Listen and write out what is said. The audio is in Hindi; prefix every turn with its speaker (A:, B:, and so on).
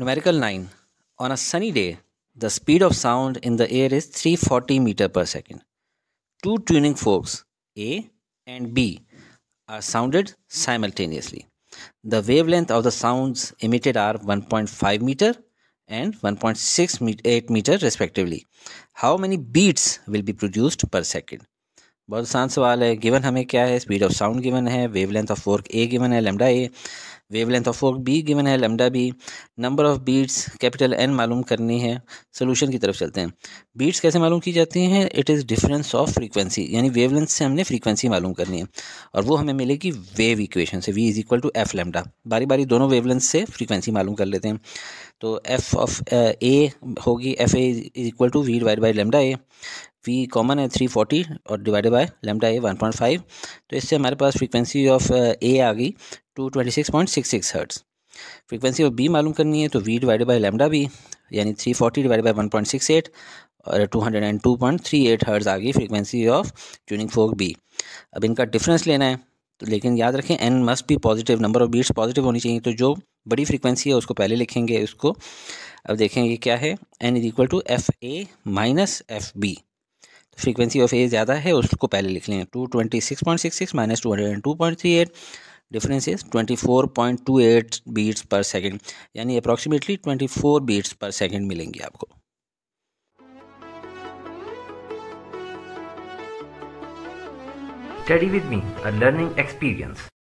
A: Numerical 9. On a sunny day, the speed of sound in the air is 340 meter per second. Two tuning forks, A and B, are sounded simultaneously. The wavelength of the sounds emitted are 1.5 meter and 1.68 meter respectively. How many beats will be produced per second? बहुत आसान सवाल है गिवन हमें क्या है स्पीड ऑफ साउंड गिवन है wavelength of fork A given है lambda A wavelength of fork B given है lambda B number of beats capital N मालूम करनी है सोल्यूशन की तरफ चलते हैं बीट्स कैसे मालूम की जाती हैं it is difference of frequency यानी वेवलेंथ से हमने फ्रीक्वेंसी मालूम करनी है और वो हमें मिलेगी वेव इक्वेशन से V is equal to F lambda बारी बारी दोनों वेवलेंथ से फ्रीक्वेंसी मालूम कर लेते हैं तो एफ ऑफ ए होगी F A is equal to V divide by lambda A V common है थ्री फोर्टी और divided by lambda A one point five तो इससे हमारे पास फ्रीक्वेंसी ऑफ ए आ गई two twenty six point six six hertz frequency of B मालूम करनी है तो V divided by lambda B यानी three forty divide by one point six eight और two hundred and two point three eight hertz आ गई frequency of tuning fork B अब इनका डिफरेंस लेना है तो लेकिन याद रखें N must be positive number of beats positive होनी चाहिए तो जो बड़ी फ्रीक्वेंसी है उसको पहले लिखेंगे उसको अब देखेंगे क्या है N is equal to F A minus F B frequency of A ज़्यादा है उसको पहले लिख लेंगे two twenty six point six six minus two hundred and two point three eight difference is twenty four point two eight beats per second यानी approximately twenty four beats per second मिलेंगे आपको
B: study with me a learning experience.